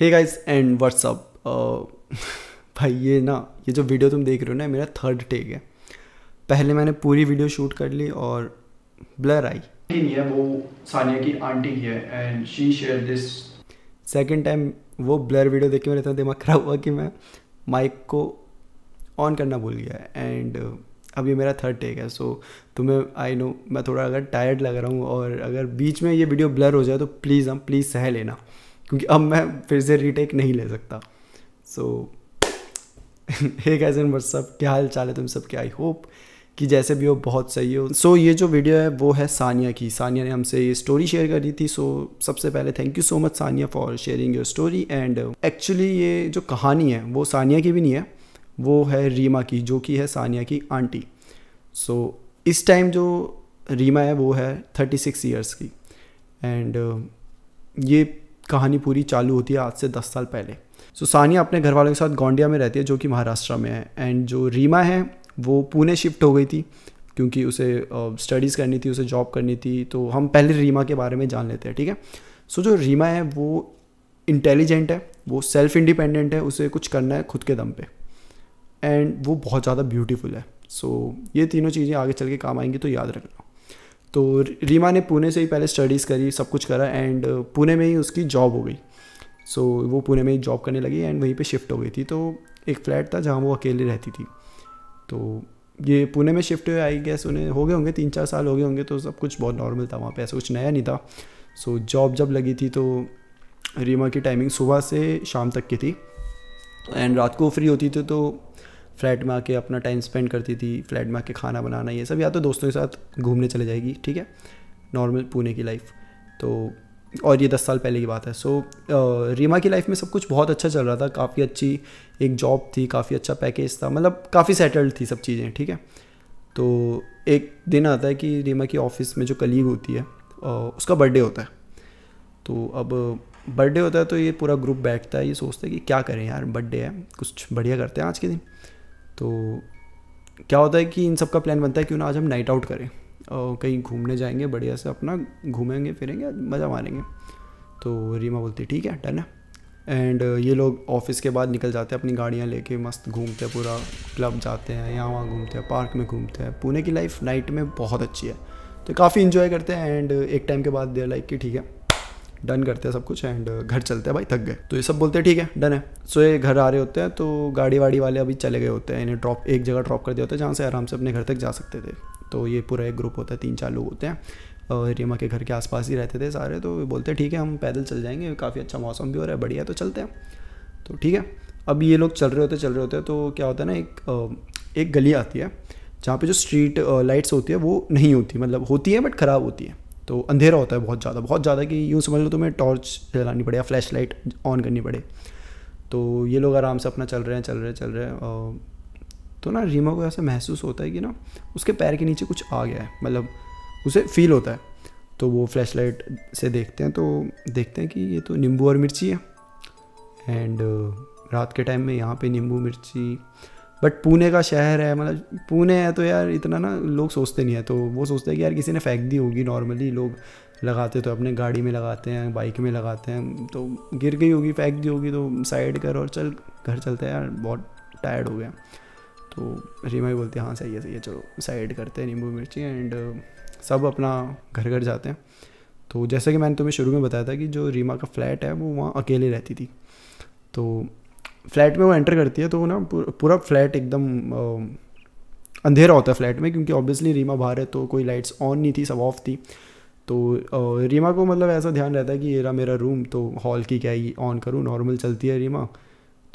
hey guys and WhatsApp भाई ये ना ये जो वीडियो तुम देख रहे हो ना मेरा थर्ड टेक है पहले मैंने पूरी वीडियो शूट कर ली और ब्लर आई नहीं है वो सानिया की आंटी की है and she share this second time वो ब्लर वीडियो देख के मेरा इतना दिमाग खराब हुआ कि मैं माइक को ऑन करना भूल गया एंड uh, अब ये मेरा थर्ड टेक है सो so, तुम्हें आई नो मैं थोड़ा अगर टायर्ड लग रहा हूँ और अगर बीच में ये वीडियो ब्लर हो जाए तो प्लीज़ हम प्लीज़ सह लेना क्योंकि अब मैं फिर से रीटेक नहीं ले सकता so hey guys and what's up क्या हाल चाल है तुम सब के आई होप कि जैसे भी हो बहुत सही हो सो so, ये जो वीडियो है वो है सानिया की सानिया ने हमसे ये स्टोरी शेयर करी थी सो so, सबसे पहले thank you so much Sania for sharing your story and actually ये जो कहानी है वो सानिया की भी नहीं है वो है रीमा की जो कि है सानिया की आंटी सो so, इस टाइम जो रीमा है वो है थर्टी सिक्स ईयर्स की एंड uh, ये कहानी पूरी चालू होती है आज से दस साल पहले सो so, सानिया अपने घर वालों के साथ गोंडिया में रहती है जो कि महाराष्ट्र में है एंड जो रीमा है वो पुणे शिफ्ट हो गई थी क्योंकि उसे स्टडीज़ uh, करनी थी उसे जॉब करनी थी तो हम पहले रीमा के बारे में जान लेते हैं ठीक है सो so, जो रीमा है वो इंटेलिजेंट है वो सेल्फ इंडिपेंडेंट है उसे कुछ करना है खुद के दम पे एंड वो बहुत ज़्यादा ब्यूटीफुल है सो so, ये तीनों चीज़ें आगे चल के काम आएंगी तो याद रखना तो रीमा ने पुणे से ही पहले स्टडीज़ करी सब कुछ करा एंड uh, पुणे में ही उसकी जॉब हो गई सो so, वो पुणे में ही जॉब करने लगी एंड वहीं पे शिफ्ट हो गई थी तो एक फ्लैट था जहाँ वो अकेले रहती थी तो ये पुणे में शिफ्ट हुए आई गैस उन्हें हो गए होंगे तीन चार साल हो गए होंगे तो सब कुछ बहुत नॉर्मल था वहाँ पे ऐसा कुछ नया नहीं था सो so, जॉब जब लगी थी तो रीमा की टाइमिंग सुबह से शाम तक की थी एंड रात को फ्री होती थी तो फ्लैट में आके अपना टाइम स्पेंड करती थी फ्लैट में आके खाना बनाना ये सब या तो दोस्तों के साथ घूमने चले जाएगी ठीक है नॉर्मल पुणे की लाइफ तो और ये दस साल पहले की बात है सो so, रीमा की लाइफ में सब कुछ बहुत अच्छा चल रहा था काफ़ी अच्छी एक जॉब थी काफ़ी अच्छा पैकेज था मतलब काफ़ी सेटल्ड थी सब चीज़ें ठीक है तो एक दिन आता है कि रीमा की ऑफिस में जो कलीग होती है उसका बर्थडे होता है तो अब बर्थडे होता है तो ये पूरा ग्रुप बैठता है ये सोचता है कि क्या करें यार बर्थडे है कुछ बढ़िया करते हैं आज के दिन तो क्या होता है कि इन सब का प्लान बनता है क्यों ना आज हम नाइट आउट करें और कहीं घूमने जाएंगे बढ़िया से अपना घूमेंगे फिरेंगे मज़ा मारेंगे तो रीमा बोलती ठीक है डन है एंड ये लोग ऑफिस के बाद निकल जाते हैं अपनी गाड़ियाँ लेके मस्त घूमते हैं पूरा क्लब जाते हैं यहाँ वहाँ घूमते हैं पार्क में घूमते हैं पुणे की लाइफ नाइट में बहुत अच्छी है तो काफ़ी इन्जॉय करते हैं एंड एक टाइम के बाद देर लाइक कि ठीक है डन करते हैं सब कुछ एंड uh, घर चलते हैं भाई थक गए तो ये सब बोलते हैं ठीक है डन है सो ये घर आ रहे होते हैं तो गाड़ी वाड़ी वाले अभी चले गए होते हैं इन्हें ड्रॉप एक जगह ड्रॉप कर दिया होता है जहाँ से आराम से अपने घर तक जा सकते थे तो ये पूरा एक ग्रुप होता है तीन चार लोग होते हैं और रेमा के घर के आसपास ही रहते थे सारे तो बोलते हैं ठीक है हम पैदल चल जाएंगे काफ़ी अच्छा मौसम भी हो रहा है बढ़िया तो चलते हैं तो ठीक है अब ये लोग चल रहे होते चल रहे होते हैं तो क्या होता है ना एक एक गली आती है जहाँ पे जो स्ट्रीट लाइट्स होती है वो नहीं होती मतलब होती है बट ख़राब होती है तो अंधेरा होता है बहुत ज़्यादा बहुत ज़्यादा कि यूँ समझ लो तुम्हें टॉर्च जलानी पड़े या फ्लैश लाइट ऑन करनी पड़े तो ये लोग आराम से अपना चल रहे हैं चल रहे हैं चल रहे हैं तो ना रीमा को ऐसा महसूस होता है कि ना उसके पैर के नीचे कुछ आ गया है मतलब उसे फील होता है तो वो फ्लैश लाइट से देखते हैं तो देखते हैं कि ये तो नींबू और मिर्ची है एंड रात के टाइम में यहाँ पे नींबू मिर्ची बट पुणे का शहर है मतलब पुणे है तो यार इतना ना लोग सोचते नहीं है तो वो सोचते हैं कि यार किसी ने फेंक दी होगी नॉर्मली लोग लगाते तो अपने गाड़ी में लगाते हैं बाइक में लगाते हैं तो गिर गई होगी फेंक दी होगी तो साइड कर और चल घर चलते हैं यार बहुत टायर्ड हो गया तो रीमा भी बोलती है हाँ सही है सही है चलो साइड करते हैं नींबू मिर्ची एंड uh, सब अपना घर घर जाते हैं तो जैसा कि मैंने तुम्हें शुरू में बताया था कि जो रीमा का फ्लैट है वो वहाँ अकेले रहती थी तो फ्लैट में वो एंटर करती है तो वो ना पूरा फ्लैट एकदम अंधेरा होता है फ्लैट में क्योंकि ऑब्वियसली रीमा बाहर है तो कोई लाइट्स ऑन नहीं थी सब ऑफ थी तो रीमा को मतलब ऐसा ध्यान रहता है कि ये रहा मेरा रूम तो हॉल की क्या ही ऑन करूँ नॉर्मल चलती है रीमा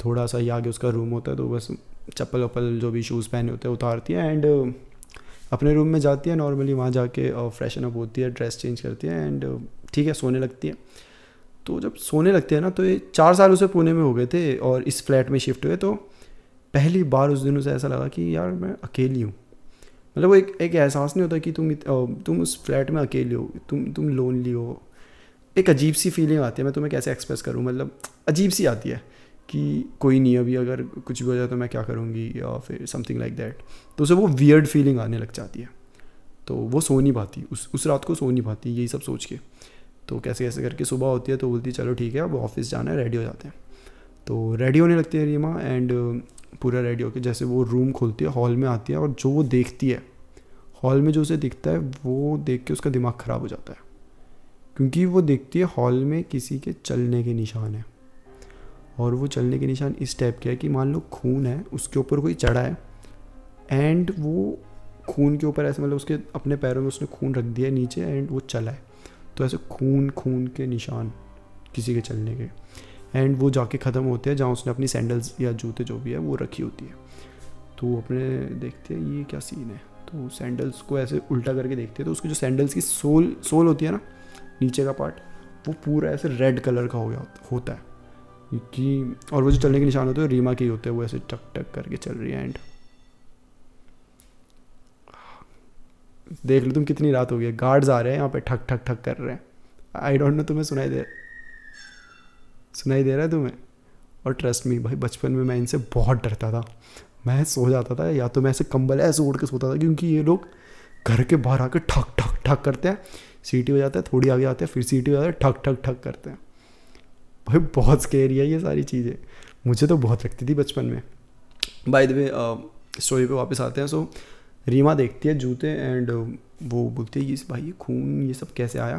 थोड़ा सा ही आगे उसका रूम होता है तो बस चप्पल वप्पल जो भी शूज़ पहने होते हैं उतारती है एंड अपने रूम में जाती है नॉर्मली वहाँ जाके फ्रेशन अप होती है ड्रेस चेंज करती है एंड ठीक है सोने लगती है तो जब सोने लगते हैं ना तो ये चार साल उसे पुणे में हो गए थे और इस फ्लैट में शिफ्ट हुए तो पहली बार उस दिन उसे ऐसा लगा कि यार मैं अकेली हूँ मतलब वो एक एक एहसास नहीं होता कि तुम तुम उस फ्लैट में अकेले हो तुम तुम लोनली हो एक अजीब सी फीलिंग आती है मैं तुम्हें कैसे एक्सप्रेस करूँ मतलब अजीब सी आती है कि कोई नहीं अभी अगर कुछ भी हो जाए तो मैं क्या करूँगी या फिर समथिंग लाइक दैट तो उसे वो वियर्ड फीलिंग आने लग जाती है तो वो सो नहीं पाती उस उस रात को सो नहीं पाती यही सब सोच के तो कैसे कैसे करके सुबह होती है तो बोलती है चलो ठीक है अब ऑफिस जाना है रेडी हो जाते हैं तो रेडी होने लगती है रीमा एंड uh, पूरा रेडी होकर जैसे वो रूम खोलती है हॉल में आती है और जो वो देखती है हॉल में जो उसे दिखता है वो देख के उसका दिमाग ख़राब हो जाता है क्योंकि वो देखती है हॉल में किसी के चलने के निशान है और वो चलने के निशान इस टाइप के है कि मान लो खून है उसके ऊपर कोई चढ़ा है एंड वो खून के ऊपर ऐसे मतलब उसके अपने पैरों में उसने खून रख दिया नीचे एंड वो चला है तो ऐसे खून खून के निशान किसी के चलने के एंड वो जाके ख़त्म होते हैं जहाँ उसने अपनी सैंडल्स या जूते जो भी है वो रखी होती है तो अपने देखते हैं ये क्या सीन है तो सैंडल्स को ऐसे उल्टा करके देखते हैं तो उसकी जो सैंडल्स की सोल सोल होती है ना नीचे का पार्ट वो पूरा ऐसे रेड कलर का हो गया होता है कि और वो जो चलने के निशान होते हैं रीमा के ही होते हैं वो ऐसे टक टक करके चल रही है एंड देख लो तुम कितनी रात हो गई है गार्ड्स आ रहे हैं यहाँ पे ठक ठक ठक कर रहे हैं आई डोंट नो तुम्हें सुनाई दे सुनाई दे रहा है तुम्हें और ट्रस्ट मी भाई बचपन में मैं इनसे बहुत डरता था मैं सो जाता था या तो मैं ऐसे कंबल ऐसे उड़ के सोता था क्योंकि ये लोग घर के बाहर आकर ठक ठक ठक करते हैं सीटी हो जाता है थोड़ी आगे आते हैं फिर सीटी हो जाता है ठक ठक ठक करते हैं भाई बहुत स्केरी है ये सारी चीज़ें मुझे तो बहुत लगती थी बचपन में बाय द वे स्टोरी पे वापस आते हैं सो so, रीमा देखती है जूते एंड uh, वो बोलती है ये भाई ये खून ये सब कैसे आया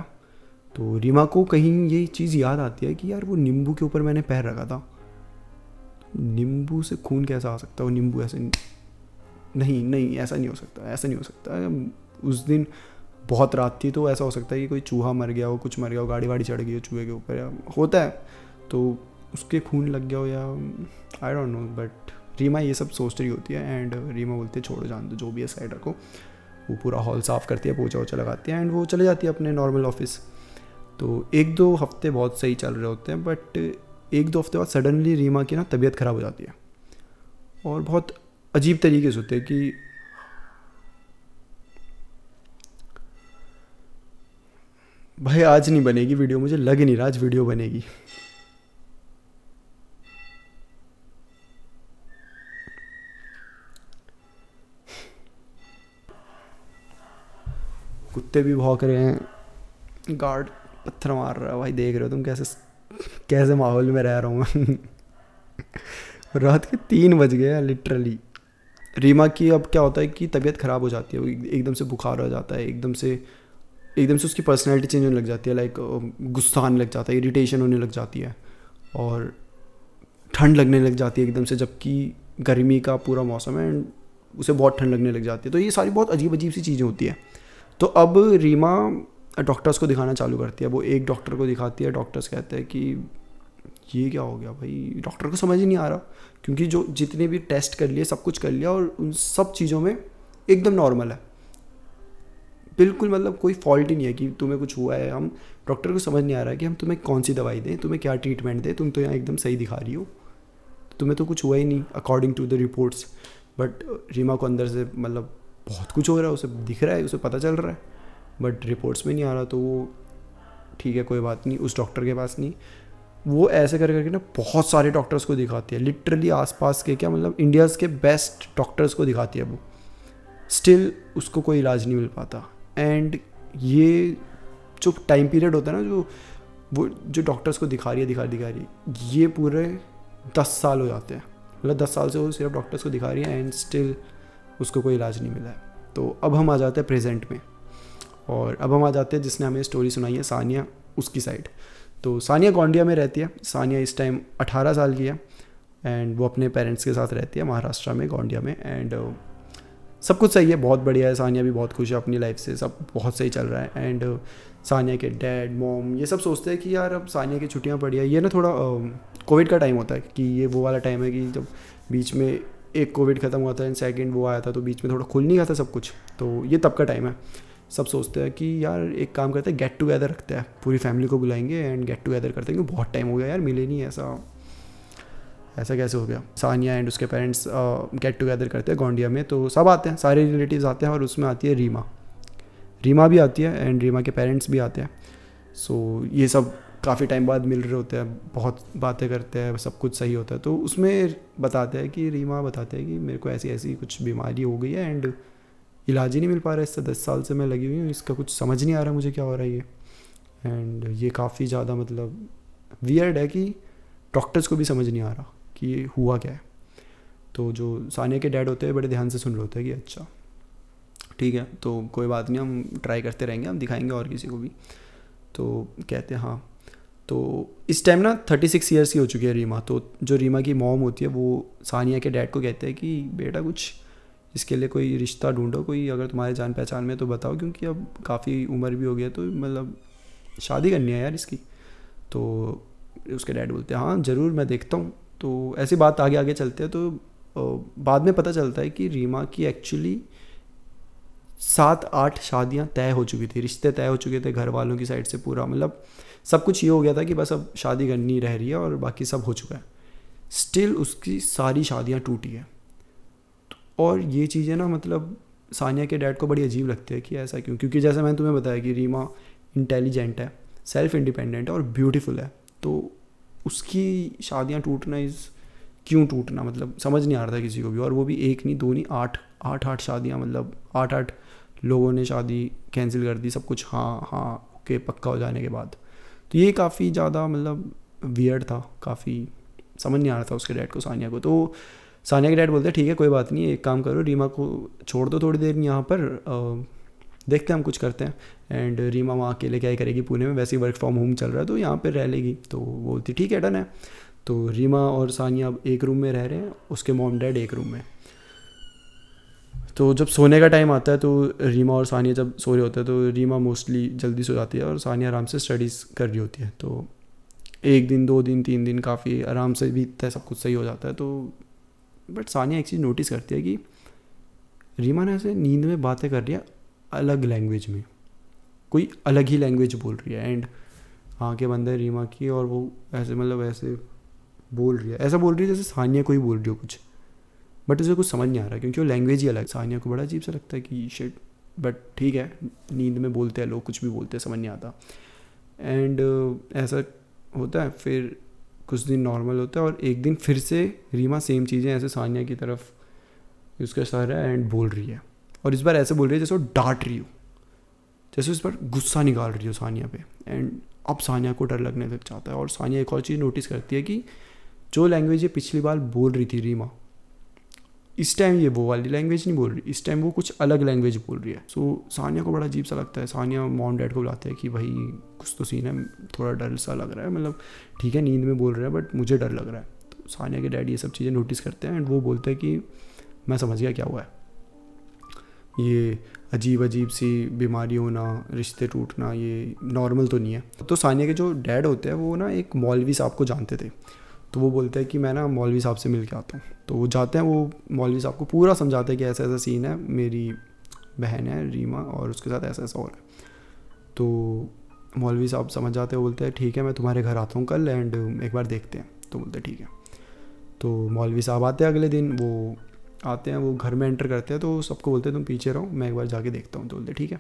तो रीमा को कहीं ये चीज़ याद आती है कि यार वो नींबू के ऊपर मैंने पैर रखा था नींबू से खून कैसा आ सकता है वो नींबू ऐसे नहीं नहीं ऐसा नहीं हो सकता ऐसा नहीं हो सकता उस दिन बहुत रात थी तो ऐसा हो सकता है कि कोई चूहा मर गया हो कुछ मर गया हो गाड़ी वाड़ी चढ़ गई हो चूहे के ऊपर या होता है तो उसके खून लग गया हो या I don't know but Reema ये सब सोच रही होती है एंड रीमा बोलती है छोड़ो जान दो जो भी है साइड रखो वो पूरा हॉल साफ़ करती है पोछा वोचा लगाती है एंड वो चले जाती है अपने नॉर्मल ऑफिस तो एक दो हफ्ते बहुत सही चल रहे होते हैं बट एक दो हफ्ते बाद सडनली रीमा की ना तबीयत ख़राब हो जाती है और बहुत अजीब तरीके से होते हैं कि भाई आज नहीं बनेगी वीडियो मुझे लग ही नहीं रहा आज वीडियो बनेगी कुत्ते भी भौंक रहे हैं गार्ड पत्थर मार रहा है भाई देख रहे हो तुम कैसे कैसे माहौल में रह रहा हूँ रात के तीन बज गए लिटरली रीमा की अब क्या होता है कि तबीयत ख़राब हो जाती है वो एकदम से बुखार हो जाता है एकदम से एकदम से उसकी पर्सनैलिटी चेंज होने लग जाती है लाइक गुस्सा आने लग जाता है इरीटेशन होने लग जाती है और ठंड लगने लग जाती है एकदम से जबकि गर्मी का पूरा मौसम है एंड उसे बहुत ठंड लगने लग जाती है तो ये सारी बहुत अजीब अजीब सी चीज़ें होती है तो अब रीमा डॉक्टर्स को दिखाना चालू करती है वो एक डॉक्टर को दिखाती है डॉक्टर्स कहते हैं कि ये क्या हो गया भाई डॉक्टर को समझ ही नहीं आ रहा क्योंकि जो जितने भी टेस्ट कर लिए सब कुछ कर लिया और उन सब चीज़ों में एकदम नॉर्मल है बिल्कुल मतलब कोई फॉल्ट ही नहीं है कि तुम्हें कुछ हुआ है हम डॉक्टर को समझ नहीं आ रहा है कि हम तुम्हें कौन सी दवाई दें तुम्हें क्या ट्रीटमेंट दें तुम तो यहाँ एकदम सही दिखा रही हो तुम्हें तो कुछ हुआ ही नहीं according to the reports but Reema को अंदर से मतलब बहुत कुछ हो रहा है उसे दिख रहा है उसे पता चल रहा है बट रिपोर्ट्स में नहीं आ रहा तो वो ठीक है कोई बात नहीं उस डॉक्टर के पास नहीं वो ऐसे कर करके ना बहुत सारे डॉक्टर्स को दिखाती है लिटरली आसपास के क्या मतलब इंडियाज़ के बेस्ट डॉक्टर्स को दिखाती है वो स्टिल उसको कोई इलाज नहीं मिल पाता एंड ये जो टाइम पीरियड होता है ना जो वो जो डॉक्टर्स को दिखा रही है दिखा दिखा रही है ये पूरे दस साल हो जाते हैं मतलब दस साल से वो सिर्फ डॉक्टर्स को दिखा रही है एंड स्टिल उसको कोई इलाज नहीं मिला है तो अब हम आ जाते हैं प्रेजेंट में और अब हम आ जाते हैं जिसने हमें स्टोरी सुनाई है सानिया उसकी साइड तो सानिया गोंडिया में रहती है सानिया इस टाइम 18 साल की है एंड वो अपने पेरेंट्स के साथ रहती है महाराष्ट्र में गोंडिया में एंड uh, सब कुछ सही है बहुत बढ़िया है सानिया भी बहुत खुश है अपनी लाइफ से सब बहुत सही चल रहा है एंड uh, सानिया के डैड मॉम ये सब सोचते हैं कि यार अब सानिया की छुट्टियाँ पड़ी है ये ना थोड़ा कोविड uh, का टाइम होता है कि ये वो वाला टाइम है कि जब बीच में एक कोविड ख़त्म हुआ था एंड सेकेंड वो आया था तो बीच में थोड़ा खुल नहीं गया था सब कुछ तो ये तब का टाइम है सब सोचते हैं कि यार एक काम करते हैं गेट टुगेदर रखते हैं पूरी फैमिली को बुलाएंगे एंड गेट टुगेदर करते हैं क्योंकि बहुत टाइम हो गया यार मिले नहीं ऐसा ऐसा कैसे हो गया सानिया एंड उसके पेरेंट्स गेट टुगेदर करते हैं गोंडिया में तो सब आते हैं सारे रिलेटिव्स आते हैं और उसमें आती है रीमा रीमा भी आती है एंड रीमा के पेरेंट्स भी आते हैं सो so, ये सब काफ़ी टाइम बाद मिल रहे होते हैं बहुत बातें करते हैं सब कुछ सही होता है तो उसमें बताते हैं कि रीमा बताते हैं कि मेरे को ऐसी ऐसी कुछ बीमारी हो गई है एंड इलाज ही नहीं मिल पा रहा है इससे दस साल से मैं लगी हुई हूँ इसका कुछ समझ नहीं आ रहा मुझे क्या हो रहा है ये एंड ये काफ़ी ज़्यादा मतलब वियर्ड है कि डॉक्टर्स को भी समझ नहीं आ रहा कि ये हुआ क्या है तो जो सानिया के डैड होते हैं बड़े ध्यान से सुन रहे होते हैं कि अच्छा ठीक है तो कोई बात नहीं हम ट्राई करते रहेंगे हम दिखाएंगे और किसी को भी तो कहते हैं हाँ तो इस टाइम ना थर्टी सिक्स ईयर्स की हो चुकी है रीमा तो जो रीमा की मॉम होती है वो सानिया के डैड को कहते हैं कि बेटा कुछ इसके लिए कोई रिश्ता ढूंढो कोई अगर तुम्हारे जान पहचान में तो बताओ क्योंकि अब काफ़ी उम्र भी हो गया तो मतलब शादी करनी है यार इसकी तो उसके डैड बोलते हैं हाँ ज़रूर मैं देखता हूँ तो ऐसी बात आगे आगे चलते हैं तो बाद में पता चलता है कि रीमा की एक्चुअली सात आठ शादियाँ तय हो चुकी थी रिश्ते तय हो चुके थे घर वालों की साइड से पूरा मतलब सब कुछ ये हो गया था कि बस अब शादी करनी रह रही है और बाकी सब हो चुका है स्टिल उसकी सारी शादियाँ टूटी है तो और ये चीज़ें ना मतलब सानिया के डैड को बड़ी अजीब लगती है कि ऐसा क्यों क्योंकि जैसे मैंने तुम्हें बताया कि रीमा इंटेलिजेंट है सेल्फ इंडिपेंडेंट है और ब्यूटीफुल है तो उसकी शादियाँ टूटना इज़ क्यों टूटना मतलब समझ नहीं आ रहा था किसी को भी और वो भी एक नहीं दो नहीं आठ आठ आठ शादियाँ मतलब आठ आठ लोगों ने शादी कैंसिल कर दी सब कुछ हाँ हाँ ओके पक्का हो जाने के बाद तो ये काफ़ी ज़्यादा मतलब वियर्ड था काफ़ी समझ नहीं आ रहा था उसके डैड को सानिया को तो सानिया के डैड बोलते ठीक है कोई बात नहीं एक काम करो रीमा को छोड़ दो थोड़ी देर यहाँ पर देखते हैं हम कुछ करते हैं एंड रीमा वहाँ अकेले क्या करेगी पुणे में वैसे ही वर्क फ्रॉम होम चल रहा है तो यहाँ पर रह लेगी तो बोलती ठीक है डन है तो रीमा और सानिया एक रूम में रह रहे हैं उसके मॉम डैड एक रूम में तो जब सोने का टाइम आता है तो रीमा और सानिया जब सो रहे होते हैं तो रीमा मोस्टली जल्दी सो जाती है और सानिया आराम से स्टडीज़ कर रही होती है तो एक दिन दो दिन तीन दिन काफ़ी आराम से बीतता है सब कुछ सही हो जाता है तो बट सानिया एक चीज़ नोटिस करती है कि रीमा ने ऐसे नींद में बातें कर रही है अलग लैंग्वेज में कोई अलग ही लैंग्वेज बोल रही है एंड हाँ के बंदे रीमा की और वो ऐसे मतलब ऐसे बोल रही है ऐसा बोल रही है जैसे सानिया को ही बोल रही हो कुछ बट उसे कुछ समझ नहीं आ रहा क्योंकि वो लैंग्वेज ही अलग सानिया को बड़ा अजीब सा लगता है कि शेट बट ठीक है नींद में बोलते हैं लोग कुछ भी बोलते हैं समझ नहीं आता एंड uh, ऐसा होता है फिर कुछ दिन नॉर्मल होता है और एक दिन फिर से रीमा सेम चीज़ें ऐसे सानिया की तरफ उसका सर है एंड बोल रही है और इस बार ऐसे बोल रही है जैसे वो डांट रही हो जैसे उस बार गुस्सा निकाल रही हो सानिया पे एंड अब सानिया को डर लगने लग जाता है और सानिया एक और चीज़ नोटिस करती है कि जो लैंग्वेज ये पिछली बार बोल रही थी रीमा इस टाइम ये वो वाली लैंग्वेज नहीं बोल रही इस टाइम वो कुछ अलग लैंग्वेज बोल रही है सो so, सानिया को बड़ा अजीब सा लगता है सानिया मॉम डैड को बुलाते हैं कि भाई कुछ तो सीन है थोड़ा डर सा लग रहा है मतलब ठीक है नींद में बोल रहे हैं बट मुझे डर लग रहा है तो सानिया के डैड ये सब चीज़ें नोटिस करते हैं एंड वो बोलते हैं कि मैं समझ गया क्या हुआ है ये अजीब अजीब सी बीमारी होना रिश्ते टूटना ये नॉर्मल तो नहीं है तो सानिया के जो डैड होते हैं वो ना एक मौलवी साहब को जानते थे तो वो बोलते हैं कि मैं ना मौलवी साहब से मिल के आता हूँ तो वो जाते हैं वो मौलवी साहब को पूरा समझाते हैं कि ऐसा ऐसा सीन है मेरी बहन है रीमा और उसके साथ ऐसा ऐसा और है तो मौलवी साहब समझ जाते हैं बोलते हैं ठीक है मैं तुम्हारे घर आता हूँ कल एंड एक बार देखते हैं तो बोलते हैं ठीक है तो मौलवी साहब आते हैं अगले दिन वो आते हैं वो घर में एंटर करते हैं तो सबको बोलते हैं तुम पीछे रहो मैं एक बार जाके देखता हूँ तो बोलते ठीक है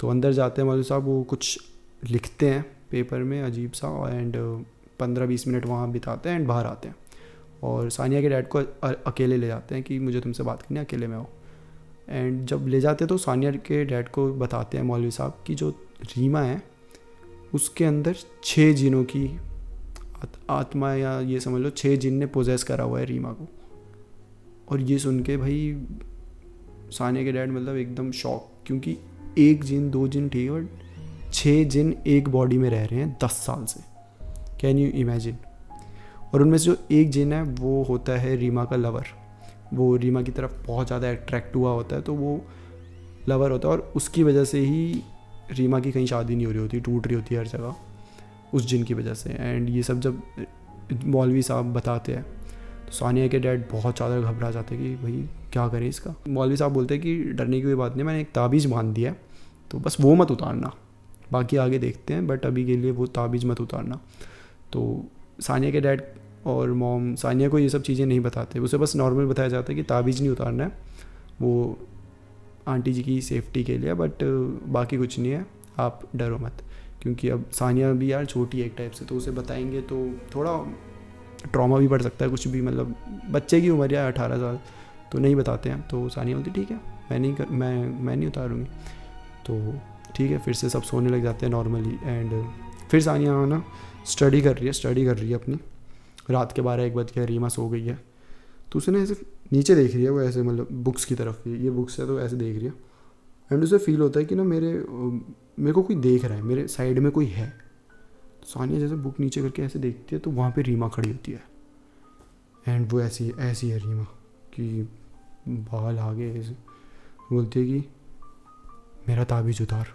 तो अंदर जाते हैं मौलवी साहब वो कुछ लिखते हैं पेपर में अजीब सा एंड पंद्रह बीस मिनट वहाँ बिताते हैं एंड बाहर आते हैं और सानिया के डैड को अकेले ले जाते हैं कि मुझे तुमसे बात करनी है अकेले में आओ एंड जब ले जाते हैं तो सानिया के डैड को बताते हैं मौलवी साहब कि जो रीमा है उसके अंदर छः जिनों की आत्मा या ये समझ लो छः जिन ने पोजेस करा हुआ है रीमा को और ये सुन के भाई सानिया के डैड मतलब एकदम शौक क्योंकि एक जिन दो जिन ठीक है छः जिन एक बॉडी में रह रहे हैं दस साल से कैन यू इमेजिन और उनमें से जो एक जिन है वो होता है रीमा का लवर वो रीमा की तरफ बहुत ज़्यादा अट्रैक्ट हुआ होता है तो वो लवर होता है और उसकी वजह से ही रीमा की कहीं शादी नहीं हो रही होती टूट रही होती है हर जगह उस जिन की वजह से एंड ये सब जब मौलवी साहब बताते हैं तो सानिया के डैड बहुत ज़्यादा घबरा जाते हैं कि भाई क्या करें इसका मौलवी साहब बोलते हैं कि डरने की कोई बात नहीं मैंने एक ताबीज़ बांध दिया है तो बस वो मत उतारना बाकी आगे देखते हैं बट अभी के लिए वो ताबीज़ मत उतारना तो सानिया के डैड और मॉम सानिया को ये सब चीज़ें नहीं बताते उसे बस नॉर्मल बताया जाता है कि ताबीज़ नहीं उतारना है वो आंटी जी की सेफ्टी के लिए बट बाकी कुछ नहीं है आप डरो मत क्योंकि अब सानिया भी यार छोटी है एक टाइप से तो उसे बताएंगे तो थोड़ा ट्रॉमा भी बढ़ सकता है कुछ भी मतलब बच्चे की उम्र या अठारह साल तो नहीं बताते हैं तो सानिया बोलती ठीक है मैं नहीं कर मैं मैं नहीं उतारूँगी तो ठीक है फिर से सब सोने लग जाते हैं नॉर्मली एंड फिर सानिया ना स्टडी कर रही है स्टडी कर रही है अपनी रात के बारह एक बज के रीमा सो गई है तो उसे ना ऐसे नीचे देख रही है वो ऐसे मतलब बुक्स की तरफ भी ये बुक्स है तो ऐसे देख रही है एंड उसे फील होता है कि ना मेरे मेरे को कोई देख रहा है मेरे साइड में कोई है तो सानिया जैसे बुक नीचे करके ऐसे देखती है तो वहाँ पर रीमा खड़ी होती है एंड वो ऐसी ऐसी है रीमा कि बाल आगे ऐसे बोलती है कि मेरा ताबीज उतार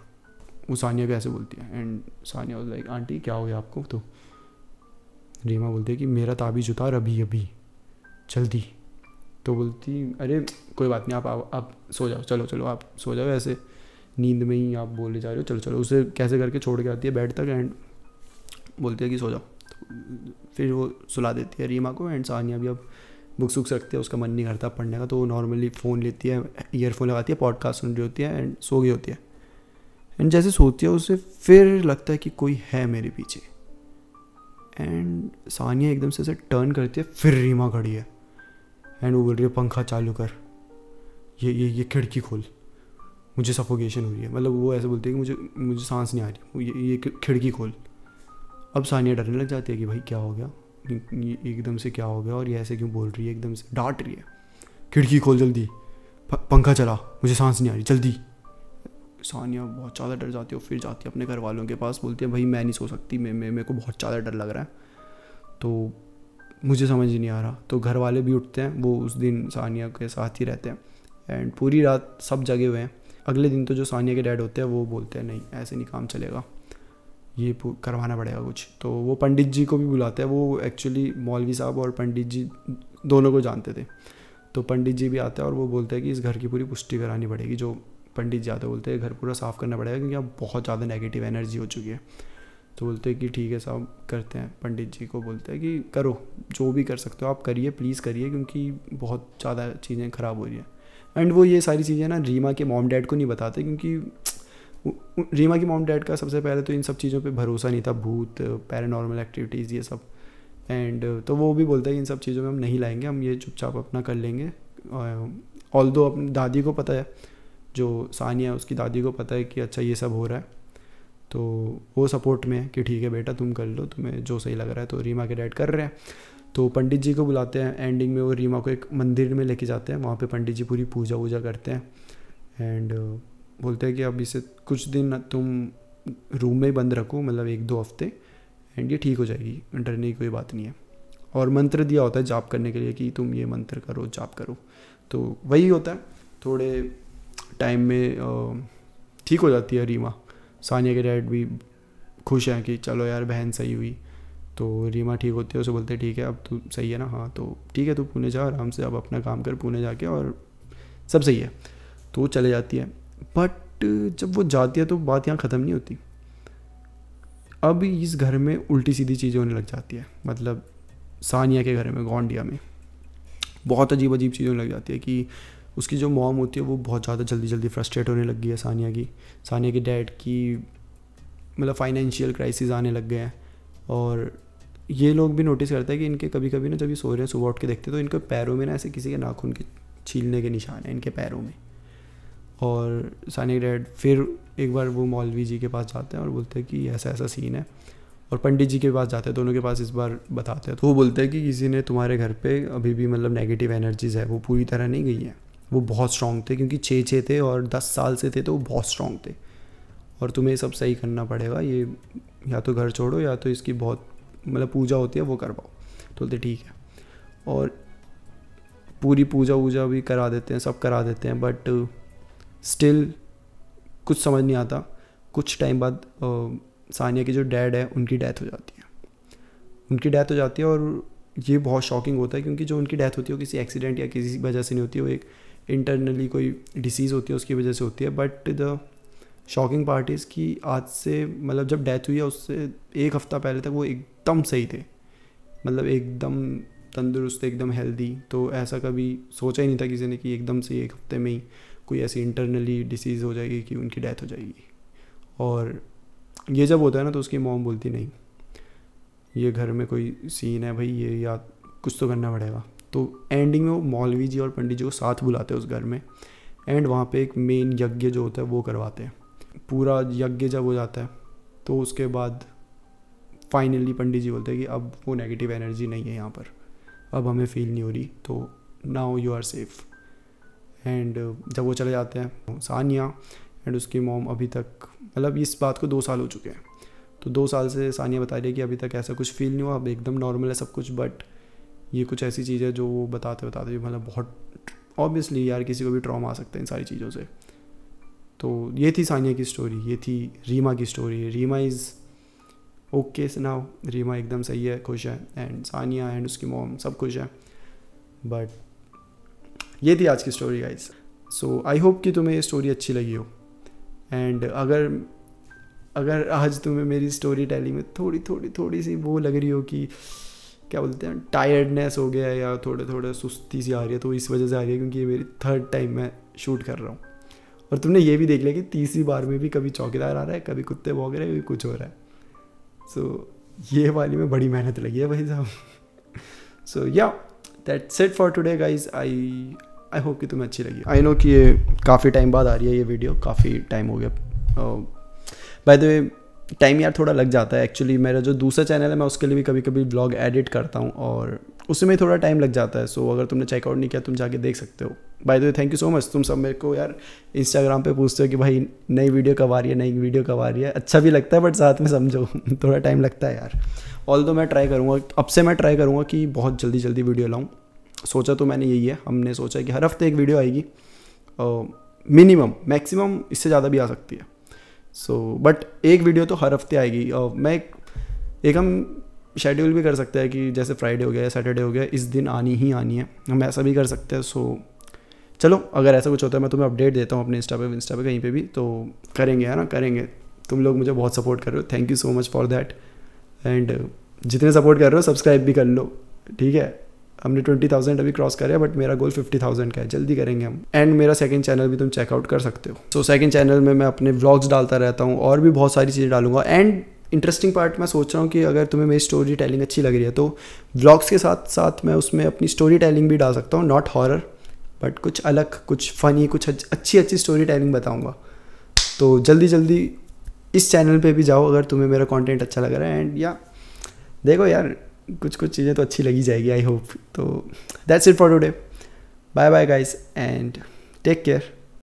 वो सानिया भी ऐसे बोलती है and Sania was like aunty क्या हो गया आपको तो रीमा बोलती है कि मेरा ताबीज उतार अभी अभी जल्दी तो बोलती अरे कोई बात नहीं आप आप, आप सो जाओ चलो चलो आप सो जाओ ऐसे नींद में ही आप बोले जा रहे हो चलो चलो उसे कैसे करके छोड़ के आती है बेड तक एंड बोलती है कि सो जाओ फिर वो सुला देती है रीमा को एंड सानिया भी अब बुक्स वुक्स रखती है उसका मन नहीं करता पढ़ने का तो वो नॉर्मली फ़ोन लेती है ईयरफोन लगाती है पॉडकास्ट सुन रही होती है एंड सो गई होती है एंड जैसे सोती है उसे फिर लगता है कि कोई है मेरे पीछे एंड सानिया एकदम से ऐसे टर्न करती है फिर रीमा खड़ी है एंड वो बोल रही है पंखा चालू कर ये ये ये खिड़की खोल मुझे सफोकेशन हो रही है मतलब वो ऐसे बोलती है कि मुझे मुझे सांस नहीं आ रही ये ये खिड़की खोल अब सानिया डरने लग जाती है कि भाई क्या हो गया ये एकदम से क्या हो गया और ये ऐसे क्यों बोल रही है एकदम से डांट रही है खिड़की खोल जल्दी पंखा चला मुझे सांस नहीं आ रही जल्दी सानिया बहुत ज़्यादा डर जाती है और फिर जाती है अपने घर वालों के पास बोलती है भाई मैं नहीं सो सकती मैं मेरे को बहुत ज़्यादा डर लग रहा है तो मुझे समझ नहीं आ रहा तो घर वाले भी उठते हैं वो उस दिन सानिया के साथ ही रहते हैं एंड पूरी रात सब जगे हुए हैं अगले दिन तो जो सानिया के डैड होते हैं वो बोलते हैं नहीं ऐसे नहीं काम चलेगा ये करवाना पड़ेगा कुछ तो वो पंडित जी को भी बुलाते हैं वो एक्चुअली मौलवी साहब और पंडित जी दोनों को जानते थे तो पंडित जी भी आते हैं और वो बोलते हैं कि इस घर की पूरी पुष्टि करानी पड़ेगी जो पंडित यादव बोलते हैं घर पूरा साफ़ करना पड़ेगा क्योंकि अब बहुत ज़्यादा नेगेटिव एनर्जी हो चुकी है तो बोलते हैं कि ठीक है साहब करते हैं पंडित जी को बोलते हैं कि करो जो भी कर सकते हो आप करिए प्लीज़ करिए क्योंकि बहुत ज़्यादा चीज़ें ख़राब हो रही हैं एंड वो ये सारी चीज़ें ना रीमा के मॉम डैड को नहीं बताते क्योंकि रीमा की मॉम डैड का सबसे पहले तो इन सब चीज़ों पे भरोसा नहीं था भूत पैरानॉर्मल एक्टिविटीज़ ये सब एंड तो वो भी बोलता है कि इन सब चीज़ों में हम नहीं लाएंगे हम ये चुपचाप अपना कर लेंगे ऑल दो अपनी दादी को पता है जो सानिया है उसकी दादी को पता है कि अच्छा ये सब हो रहा है तो वो सपोर्ट में है कि ठीक है बेटा तुम कर लो तुम्हें जो सही लग रहा है तो रीमा के डैड कर रहे हैं तो पंडित जी को बुलाते हैं एंडिंग में वो रीमा को एक मंदिर में लेके जाते हैं वहाँ पे पंडित जी पूरी पूजा वूजा करते हैं एंड बोलते हैं कि अब इसे कुछ दिन तुम रूम में ही बंद रखो मतलब एक दो हफ्ते एंड ये ठीक हो जाएगी डरने की कोई बात नहीं है और मंत्र दिया होता है जाप करने के लिए कि तुम ये मंत्र करो जाप करो तो वही होता है थोड़े टाइम में ठीक हो जाती है रीमा सानिया के डैड भी खुश हैं कि चलो यार बहन सही हुई तो रीमा ठीक होती है उसे बोलते ठीक है अब तू सही है ना हाँ तो ठीक है तू पुणे जा आराम से अब अपना काम कर पुणे जाके और सब सही है तो वो चले जाती है बट जब वो जाती है तो बात यहाँ ख़त्म नहीं होती अब इस घर में उल्टी सीधी चीज़ें होने लग जाती है मतलब सानिया के घर में गोंडिया में बहुत अजीब अजीब चीज़ होने लग जाती है कि उसकी जो मॉम होती है वो बहुत ज़्यादा जल्दी जल्दी फ्रस्ट्रेट होने लग गई है सानिया की सानिया की डैड की मतलब फाइनेंशियल क्राइसिस आने लग गए हैं और ये लोग भी नोटिस करते हैं कि इनके कभी कभी ना जब ये सो रहे हैं सुबह उठ के देखते तो इनके पैरों में ना ऐसे किसी के नाखून के छीलने के निशान हैं इनके पैरों में और सानिया डैड फिर एक बार वो मौलवी जी के पास जाते हैं और बोलते हैं कि ऐसा ऐसा सीन है और पंडित जी के पास जाते हैं दोनों के पास इस बार बताते हैं तो वो बोलते हैं कि किसी ने तुम्हारे घर पे अभी भी मतलब नेगेटिव एनर्जीज़ है वो पूरी तरह नहीं गई है वो बहुत स्ट्रांग थे क्योंकि छः छः थे और दस साल से थे तो वो बहुत स्ट्रांग थे और तुम्हें सब सही करना पड़ेगा ये या तो घर छोड़ो या तो इसकी बहुत मतलब पूजा होती है वो करवाओ तो बोलते ठीक है और पूरी पूजा वूजा भी करा देते हैं सब करा देते हैं बट स्टिल कुछ समझ नहीं आता कुछ टाइम बाद सानिया के जो डैड है उनकी डेथ हो जाती है उनकी डेथ हो जाती है और ये बहुत शॉकिंग होता है क्योंकि जो उनकी डेथ होती है वो किसी एक्सीडेंट या किसी वजह से नहीं होती वो एक इंटरनली कोई डिसीज़ होती है उसकी वजह से होती है but the shocking part is कि आज से मतलब जब डेथ हुई है उससे एक हफ़्ता पहले तक वो एकदम सही थे मतलब एकदम तंदुरुस्त एकदम हेल्दी तो ऐसा कभी सोचा ही नहीं था किसी ने कि एकदम से एक हफ्ते में ही कोई ऐसी इंटरनली डिसीज़ हो जाएगी कि उनकी डेथ हो जाएगी और ये जब होता है ना तो उसकी मोम बोलती नहीं ये घर में कोई सीन है भाई ये या कुछ तो करना पड़ेगा तो एंडिंग में वो मौलवी जी और पंडित जी को साथ बुलाते हैं उस घर में एंड वहाँ पे एक मेन यज्ञ जो होता है वो करवाते हैं पूरा यज्ञ जब हो जाता है तो उसके बाद फाइनली पंडित जी बोलते हैं कि अब वो नेगेटिव एनर्जी नहीं है यहाँ पर अब हमें फील नहीं हो रही तो now you are safe and जब वो चले जाते हैं तो सानिया एंड उसकी मोम अभी तक मतलब इस बात को दो साल हो चुके हैं तो दो साल से सानिया बता रही है कि अभी तक ऐसा कुछ फील नहीं हुआ अब एकदम नॉर्मल है सब कुछ बट ये कुछ ऐसी चीज़ है जो वो बताते बताते मतलब बहुत ऑब्वियसली यार किसी को भी ट्रॉमा आ सकता है इन सारी चीज़ों से तो ये थी सानिया की स्टोरी ये थी रीमा की story Rima is okay so now Rima एकदम सही है खुश है एंड सानिया एंड उसकी मॉम सब खुश है बट ये थी आज की story guys so I hope कि तुम्हें ये स्टोरी अच्छी लगी हो एंड अगर अगर आज तुम्हें मेरी स्टोरी टेलिंग में थोड़ी थोड़ी थोड़ी सी वो लग रही हो कि क्या बोलते हैं टायर्डनेस हो गया या थोड़े थोड़े सुस्ती सी आ रही है तो इस वजह से आ रही है क्योंकि ये मेरी थर्ड टाइम मैं शूट कर रहा हूँ और तुमने ये भी देख लिया कि तीसरी बार में भी कभी चौकीदार आ रहा है कभी कुत्ते भोग रहे हैं कभी कुछ हो रहा है सो so, ये वाली में बड़ी मेहनत लगी है भाई साहब so yeah that's it for today guys I I hope कि तुम्हें अच्छी लगी आई नो कि ये काफ़ी टाइम बाद आ रही है ये वीडियो काफ़ी टाइम हो गया बाय द वे टाइम यार थोड़ा लग जाता है एक्चुअली मेरा जो दूसरा चैनल है मैं उसके लिए भी कभी कभी ब्लॉग एडिट करता हूँ और उसमें थोड़ा टाइम लग जाता है सो so, अगर तुमने चेकआउट नहीं किया तुम जाके देख सकते हो by the way thank you so much तुम सब मेरे को यार इंस्टाग्राम पे पूछते हो कि भाई नई वीडियो कब आ रही है नई वीडियो कब आ रही है अच्छा भी लगता है बट साथ में समझो थोड़ा टाइम लगता है यार ऑल मैं ट्राई करूँगा अब से मैं ट्राई करूँगा कि बहुत जल्दी जल्दी वीडियो लाऊँ सोचा तो मैंने यही है हमने सोचा कि हर हफ्ते एक वीडियो आएगी मिनिमम मैक्सिमम इससे ज़्यादा भी आ सकती है सो बट एक वीडियो तो हर हफ्ते आएगी और मैं एक, एक हम शेड्यूल भी कर सकते हैं कि जैसे फ्राइडे हो गया सैटरडे हो गया इस दिन आनी ही आनी है हम ऐसा भी कर सकते हैं सो चलो अगर ऐसा कुछ होता है मैं तुम्हें अपडेट देता हूँ अपने इंस्टा पे इंस्टा पे कहीं पे भी तो करेंगे है ना करेंगे तुम लोग मुझे बहुत सपोर्ट कर रहे हो thank you so much for that and जितने सपोर्ट कर रहे हो सब्सक्राइब भी कर लो ठीक है हमने ट्वेंटी थाउजेंड अभी क्रॉस करे बट मेरा गोल फिफ्टी थाउजेंड का है जल्दी करेंगे हम एंड मेरा सेकंड चैनल भी तुम चेकआउट कर सकते हो सो सेकंड चैनल में मैं अपने व्लॉग्स डालता रहता हूँ और भी बहुत सारी चीज़ें डालूंगा एंड इंटरेस्टिंग पार्ट मैं सोच रहा हूँ कि अगर तुम्हें मेरी स्टोरी टेलिंग अच्छी लग रही है तो व्लॉग्स के साथ साथ मैं उसमें अपनी स्टोरी टेलिंग भी डाल सकता हूँ नॉट हॉरर बट कुछ अलग कुछ फ़नी कुछ अच्छी अच्छी स्टोरी टेलिंग बताऊँगा तो जल्दी जल्दी इस चैनल पे भी जाओ अगर तुम्हें मेरा कंटेंट अच्छा लग रहा है एंड या देखो यार कुछ कुछ चीज़ें तो अच्छी लगी जाएगी आई होप तो that's it for today bye bye guys and take care